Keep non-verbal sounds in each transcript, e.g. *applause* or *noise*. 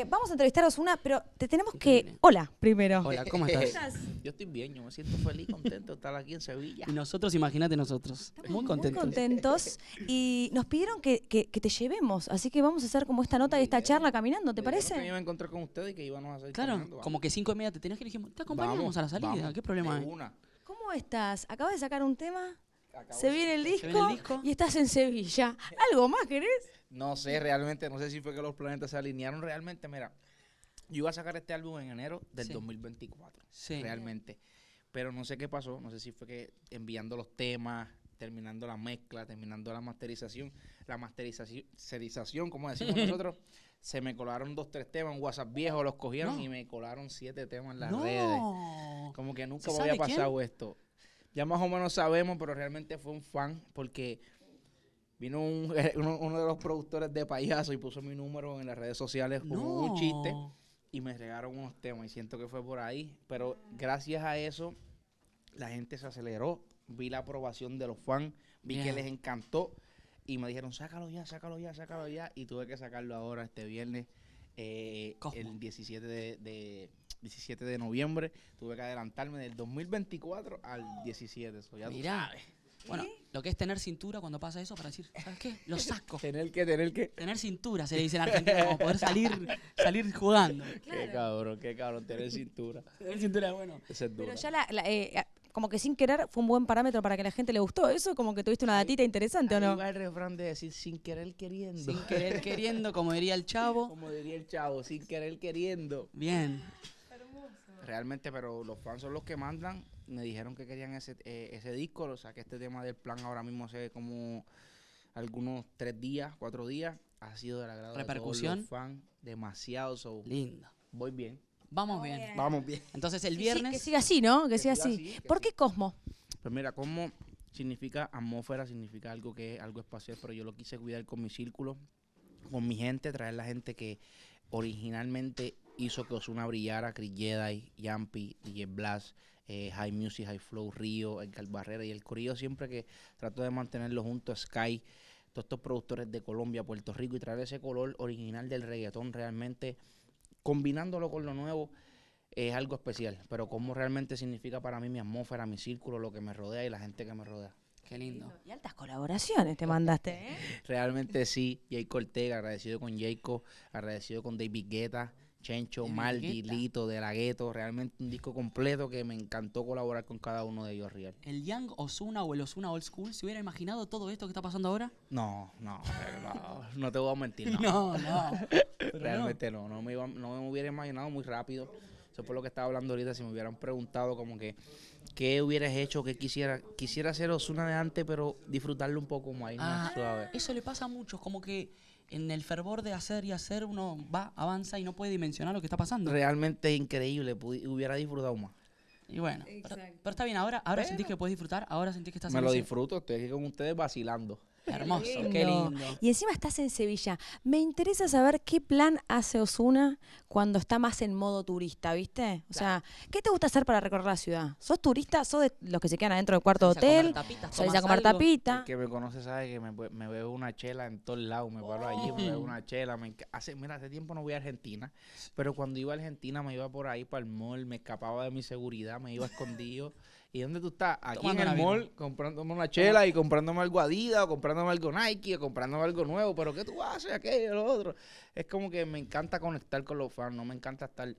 Eh, vamos a entrevistaros una, pero te tenemos que. Hola, primero. Hola, ¿cómo estás? Yo estoy bien, yo me siento feliz, contento de estar aquí en Sevilla. Y nosotros, imagínate nosotros. muy contentos. Muy contentos. Y nos pidieron que, que, te llevemos, así que vamos a hacer como esta nota y esta charla caminando, ¿te parece? me iba a encontrar con ustedes y que íbamos a salir. Claro, como que cinco y media te tenías que ir te acompañamos vamos, a la salida, ¿qué problema hay? ¿Cómo estás? ¿Acabas de sacar un tema? Se viene, el disco, ¿Se viene el disco y estás en Sevilla. ¿Algo más querés? No sé, realmente, no sé si fue que los planetas se alinearon. Realmente, mira, yo iba a sacar este álbum en enero del 2024. Realmente. Pero no sé qué pasó, no sé si fue que enviando los temas, terminando la mezcla, terminando la masterización, la masterización, como decimos *laughs* nosotros, se me colaron dos, tres temas, en WhatsApp viejo los cogieron y me colaron siete temas en las redes. Como que nunca me había pasado esto. Ya más o menos sabemos, pero realmente fue un fan porque Vino *laughs* uno, de los productores de payaso y puso mi número en las redes sociales como un chiste y me regaron unos temas y siento que fue por ahí. Pero gracias a eso, la gente se aceleró. Vi la aprobación de los fans, vi que les encantó y me dijeron, sácalo ya, sácalo ya, sácalo ya. Y tuve que sacarlo ahora este viernes, eh, el 17 de, 17 de noviembre. Tuve que adelantarme del 2024 al 17. ya Mira, bueno, lo que es tener cintura cuando pasa eso para decir, ¿sabes qué? Lo saco. *laughs* tener que, tener que. Tener cintura, se le dice en Argentina, como poder salir, salir jugando. Qué cabrón, qué cabrón, tener cintura. *laughs* tener cintura, es bueno. Es Pero ya la, eh, como que sin querer fue un buen parámetro para que la gente le gustó. Eso como que tuviste una datita interesante, ¿o no? el refrán de decir sin querer queriendo. Sin querer queriendo, como diría el chavo. Como diría el chavo, sin querer queriendo. Bien realmente, pero los fans son los que mandan. Me dijeron que querían ese, eh, disco, o sea que este tema del plan ahora mismo hace como algunos tres días, cuatro días. Ha sido la gran ¿Repercusión? de los demasiado. So. Lindo. Voy bien. Vamos bien. Vamos bien. Entonces el viernes... Sí, que siga así, ¿no? Que, siga, así. así. ¿Por qué Cosmo? Pues mira, Cosmo significa atmósfera, significa algo que es algo espacial, pero yo lo quise cuidar con mi círculo, con mi gente, traer la gente que originalmente hizo que Osuna brillara, Chris Jedi, Yampi, DJ Blast, eh, High Music, High Flow, Río, El Barrera y el Corillo siempre que trato de mantenerlo junto a Sky, todos estos productores de Colombia, Puerto Rico y traer ese color original del reggaetón realmente, combinándolo con lo nuevo, es algo especial. Pero cómo realmente significa para mí mi atmósfera, mi círculo, lo que me rodea y la gente que me rodea. Qué lindo. Y altas colaboraciones te mandaste, ¿eh? *laughs* Realmente sí. Jay Ortega, agradecido con Jayco, agradecido con David Guetta, Chencho, Maldi, Lito, De La Gueto, realmente un disco completo que me encantó colaborar con cada uno de ellos, real. ¿El Young Osuna o el Osuna Old School se hubiera imaginado todo esto que está pasando ahora? No, no, no, te voy a mentir, no. *laughs* no, *laughs* no realmente no, no me, no me hubiera imaginado muy rápido. Eso fue lo que estaba hablando ahorita, si me hubieran preguntado como que ¿Qué hubieras hecho? ¿Qué quisiera? Quisiera haceros una de antes, pero disfrutarlo un poco más, ah, Eso le pasa a muchos, como que en el fervor de hacer y hacer uno va, avanza y no puede dimensionar lo que está pasando. Realmente increíble, hubiera disfrutado más. Y bueno, pero, está bien, ahora, ahora sentís que puedes disfrutar, ahora sentís que estás... Me lo disfruto, estoy aquí con ustedes vacilando. Hermoso, qué lindo. Y encima estás en Sevilla. Me interesa saber qué plan hace Osuna cuando está más en modo turista, ¿viste? O sea, ¿qué te gusta hacer para recorrer la ciudad? ¿Sos turista? ¿Sos de los que se quedan adentro del cuarto de hotel? ¿Salís a comer tapita? que me conoce sabe que me, bebo una chela en todos lados. Me paro allí, me bebo oh. una chela. hace, mira, hace tiempo no voy a Argentina, pero cuando iba a Argentina me iba por ahí para el mall, me escapaba de mi seguridad, me iba escondido. *laughs* ¿Y dónde tú estás? Aquí en el mall, comprándome una chela y comprándome algo Adidas, o comprándome algo Nike, o comprándome algo nuevo. Pero ¿qué tú haces? Aquello, lo otro. Es como que me encanta conectar con los fans, no me encanta estar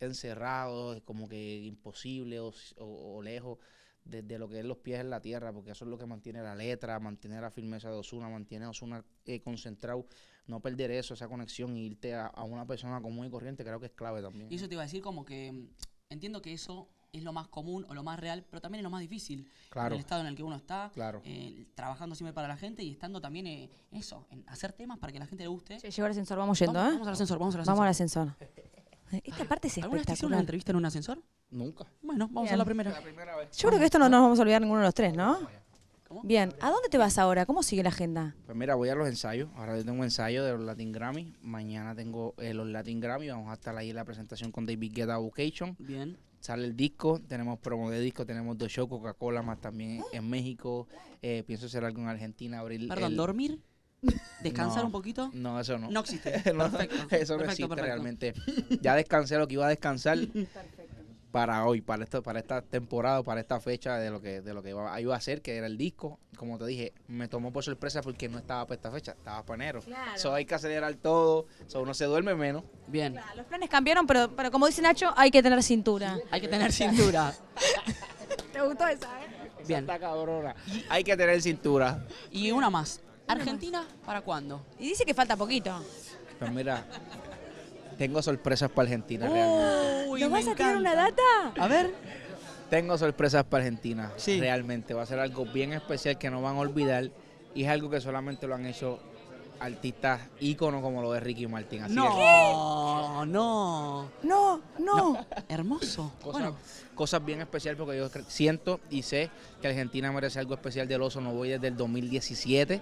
encerrado, es como que imposible o, lejos de, lo que es los pies en la tierra, porque eso es lo que mantiene la letra, mantiene la firmeza de Osuna, mantiene a Osuna eh, concentrado no perder eso, esa conexión e irte a, una persona común y corriente, creo que es clave también. Y eso te iba a decir como que mm, entiendo que eso es lo más común o lo más real, pero también es lo más difícil. Claro. el estado en el que uno está, eh, trabajando siempre para la gente y estando también en eh, eso, en hacer temas para que la gente le guste. Sí, llegó el ascensor, vamos yendo, vamos, ¿eh? Vamos al ascensor, vamos al ascensor. Vamos al ascensor. *laughs* Esta parte es ¿Alguna vez una entrevista en un ascensor? Nunca. Bueno, vamos a la primera. vez. Yo creo que esto no nos vamos a olvidar ninguno de los tres, ¿no? Bien, ¿a dónde te vas ahora? ¿Cómo sigue la agenda? Pues mira, voy a los ensayos. Ahora yo tengo un ensayo de los Latin Grammy. Mañana tengo eh, los Latin Grammy. Vamos a estar ahí en la presentación con David Guetta Vocation. Bien sale el disco, tenemos promo de disco, tenemos dos shows, Coca-Cola más también en México, eh, pienso hacer algo en Argentina, abril. Perdón, ¿dormir? ¿Descansar un poquito? No, eso no. No existe. *laughs* eso no existe realmente. Ya descansé lo que iba a descansar. *laughs* para hoy, para esta, para esta temporada, para esta fecha de lo que, de lo que iba, a hacer, que era el disco. Como te dije, me tomó por sorpresa porque no estaba para esta fecha, estaba para enero. Claro. So, hay que acelerar todo, so, uno se duerme menos. Bien. los planes cambiaron, pero, pero como dice Nacho, hay que tener cintura. Hay que tener cintura. *laughs* ¿Te gustó esa, eh? Bien. Cabrona. Hay que tener cintura. Y una más. ¿Argentina para cuándo? Y dice que falta poquito. Pues mira, tengo sorpresas para Argentina realmente. Uy, vas a tener una data? A ver. Tengo sorpresas para Argentina. Realmente va a ser algo bien especial que no van a olvidar y es algo que solamente lo han hecho artistas íconos como lo de Ricky Martin. Así no, no, no, no, Hermoso. bueno. cosas bien especiales porque yo siento y sé que Argentina merece algo especial del oso. No voy desde el 2017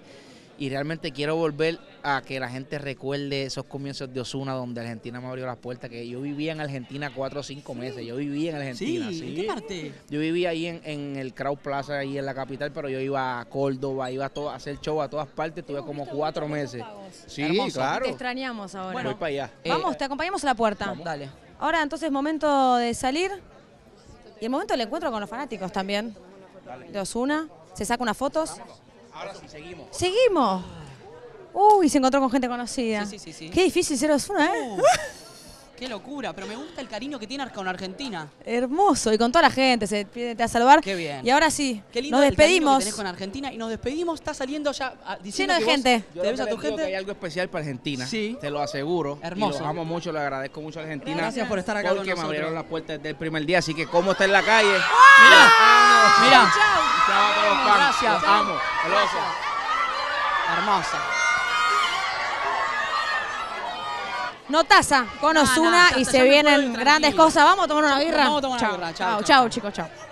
y realmente quiero volver a que la gente recuerde esos comienzos de Osuna donde Argentina me abrió las puertas, que yo vivía en Argentina cuatro o cinco meses, yo vivía en Argentina. Sí. ¿sí? ¿En qué parte? Yo vivía ahí en, el Crowd Plaza, ahí en la capital, pero yo iba a Córdoba, iba a, todo, a hacer show a todas partes, tuve como cuatro meses. Sí, claro. Te extrañamos ahora. Bueno, Voy vamos, eh, te acompañamos a la puerta. Dale. Ahora entonces momento de salir y el momento del encuentro con los fanáticos también. De Osuna, se saca unas fotos. Ahora sí, seguimos. Seguimos. Uy, se encontró con gente conocida. Sí, sí, sí. Qué difícil 0-1, ¿eh? Uh, qué locura, pero me gusta el cariño que tiene con Argentina. Hermoso, y con toda la gente, se te a salvar. Qué bien. Y ahora sí, Qué lindo nos despedimos. con Argentina y nos despedimos, está saliendo ya ah, Lleno de que gente. te a tu gente. hay algo especial para Argentina. Sí. Te lo aseguro. Hermoso. Los amo mucho, le agradezco mucho a Argentina. Gracias por estar acá porque con nosotros. me abrieron las puertas desde primer día, así que cómo está en la calle. ¡Ah! Mira. Chao. a Gracias. Vamos. amo. Gracias. Hermosa. No taza con Osuna y se vienen grandes cosas. Vamos a tomar una birra. Vamos a tomar una birra. Chao, chao, chicos, chao.